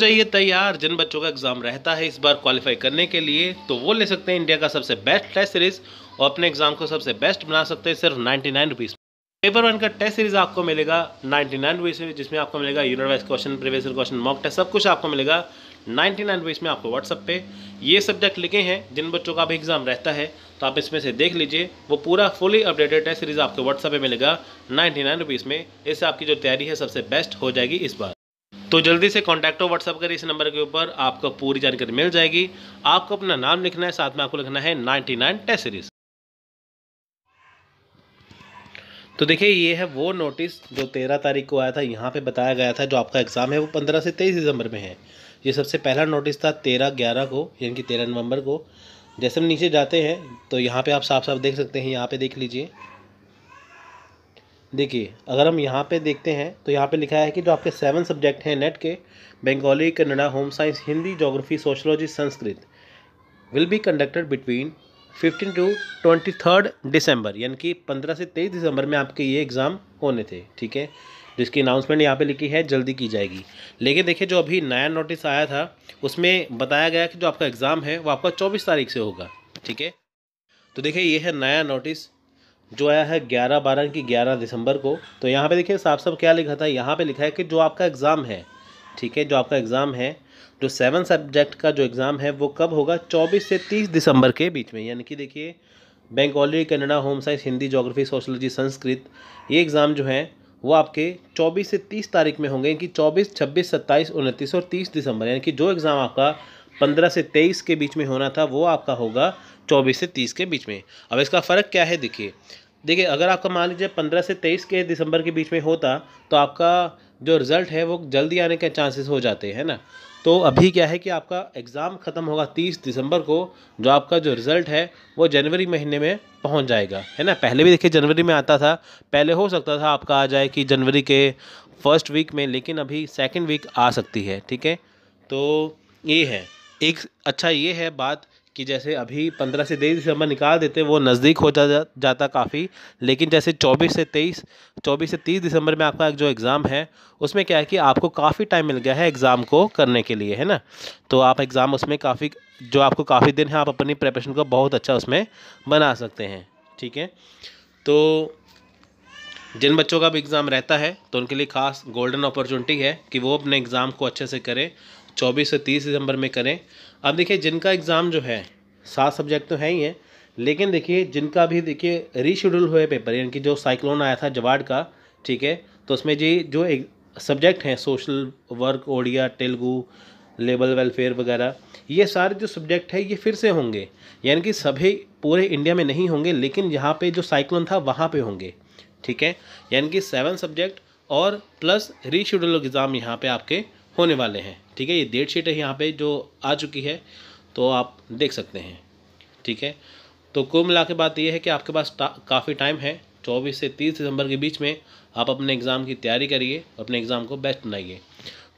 जाइए तैयार जिन बच्चों का एग्जाम रहता है इस बार क्वालिफाई करने के लिए तो वो ले सकते हैं इंडिया का सबसे बेस्ट टेस्ट सीरीज और अपने एग्जाम को सबसे बेस्ट बना सकते हैं सिर्फ ninety nine rupees paper one का टेस्ट सीरीज आपको मिलेगा नाइन्टी नाइन रुपीज़ में जिसमें आपको मिलेगा unit question previous question mock test सब कुछ आपको मिलेगा नाइन्टी नाइन रुपीज़ में आपको व्हाट्सअप पे ये सब्जेक्ट लिखे हैं जिन बच्चों का भी एग्जाम रहता है तो आप इसमें से देख लीजिए वो पूरा फुली अपडेटेड टेस्ट सीरीज आपको व्हाट्सअप पे मिलेगा नाइन्टी नाइन रुपीज़ में इससे आपकी जो तैयारी है सबसे बेस्ट हो जाएगी इस बार तो जल्दी से कॉन्टैक्ट हो व्हाट्सअप करें इस नंबर के ऊपर आपको पूरी जानकारी मिल जाएगी आपको अपना नाम लिखना है साथ में आपको लिखना है नाइन्टी नाइन टेस्ट सीरीज तो देखिए ये है वो नोटिस जो तेरह तारीख को आया था यहाँ पे बताया गया था जो आपका एग्ज़ाम है वो पंद्रह से तेईस दिसंबर में है ये सबसे पहला नोटिस था तेरह ग्यारह को यानी कि तेरह नवंबर को जैसे हम नीचे जाते हैं तो यहाँ पे आप साफ साफ देख सकते हैं यहाँ पे देख लीजिए देखिए अगर हम यहाँ पे देखते हैं तो यहाँ पे लिखा है कि जो आपके सेवन सब्जेक्ट हैं नेट के Bengali Kannada home science Hindi geography sociology Sanskrit will be conducted between fifteen to twenty third December यानी कि पंद्रह से तेईस दिसंबर में आपके ये एग्ज़ाम होने थे ठीक है जिसकी अनाउंसमेंट यहाँ पे लिखी है जल्दी की जाएगी लेकिन देखिए जो अभी नया नोटिस आया था उसमें बताया गया कि जो आपका एग्ज़ाम है वो आपका चौबीस तारीख से होगा ठीक है तो देखिए ये है नया नोटिस जो आया है ग्यारह बारह की ग्यारह दिसंबर को तो यहाँ पे देखिए साफ साफ क्या लिखा था यहाँ पे लिखा है कि जो आपका एग्ज़ाम है ठीक है जो आपका एग्ज़ाम है जो सेवन सब्जेक्ट का जो एग्ज़ाम है वो कब होगा चौबीस से तीस दिसंबर के बीच में यानी कि देखिए already Kannada home science Hindi geography sociology Sanskrit ये एग्ज़ाम जो है वो आपके 24 से 30 तारीख में होंगे कि 24, 26, 27, 29 और 30 दिसंबर यानी कि जो एग्ज़ाम आपका 15 से 23 के बीच में होना था वो आपका होगा चौबीस से तीस के बीच में अब इसका फ़र्क क्या है देखिए देखिए अगर आपका मान लीजिए पंद्रह से तेईस के दिसंबर के बीच में होता तो आपका जो रिज़ल्ट है वो जल्दी आने के चांसेस हो जाते हैं ना तो अभी क्या है कि आपका एग्ज़ाम ख़त्म होगा तीस दिसंबर को जो आपका जो रिज़ल्ट है वो जनवरी महीने में पहुंच जाएगा है ना पहले भी देखिए जनवरी में आता था पहले हो सकता था आपका आ जाए कि जनवरी के फर्स्ट वीक में लेकिन अभी सेकेंड वीक आ सकती है ठीक है तो ये है एक अच्छा ये है बात कि जैसे अभी पंद्रह से तेईस दिसंबर निकाल देते वो नज़दीक हो जा, जाता काफ़ी लेकिन जैसे चौबीस से तेईस चौबीस से तीस दिसंबर में आपका जो एग्ज़ाम है उसमें क्या है कि आपको काफ़ी टाइम मिल गया है एग्ज़ाम को करने के लिए है ना तो आप एग्ज़ाम उसमें काफ़ी जो आपको काफ़ी दिन है आप अपनी प्रेपरेशन को बहुत अच्छा उसमें बना सकते हैं ठीक है तो जिन बच्चों का भी एग्ज़ाम रहता है तो उनके लिए खास गोल्डन अपॉर्चुनिटी है कि वो अपने एग्ज़ाम को अच्छे से करें चौबीस से तीस दिसंबर में करें अब देखिए जिनका एग्ज़ाम जो है सात सब्जेक्ट तो है ही है लेकिन देखिए जिनका भी देखिए रीशेड्यूल हुए पेपर यानी कि जो साइक्लोन आया था जवाड़ का ठीक है तो उसमें जी जो एक सब्जेक्ट हैं social work Odia Telugu labour welfare वगैरह ये सारे जो सब्जेक्ट है ये फिर से होंगे यानी कि सभी पूरे इंडिया में नहीं होंगे लेकिन यहाँ पे जो साइक्लोन था वहाँ पे होंगे ठीक है यानी कि सेवन सब्जेक्ट और प्लस रीशेड्यूल एग्ज़ाम यहाँ पे आपके होने वाले हैं ठीक है ये डेट शीट है यहाँ पे जो आ चुकी है तो आप देख सकते हैं ठीक है तो कुल मिला के बात यह है कि आपके पास काफ़ी टाइम है चौबीस से तीस दिसंबर के बीच में आप अपने एग्ज़ाम की तैयारी करिए अपने एग्ज़ाम को बेस्ट बनाइए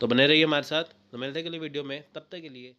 तो बने रहिए हमारे साथ तो मिलते के लिए वीडियो में तब तक के लिए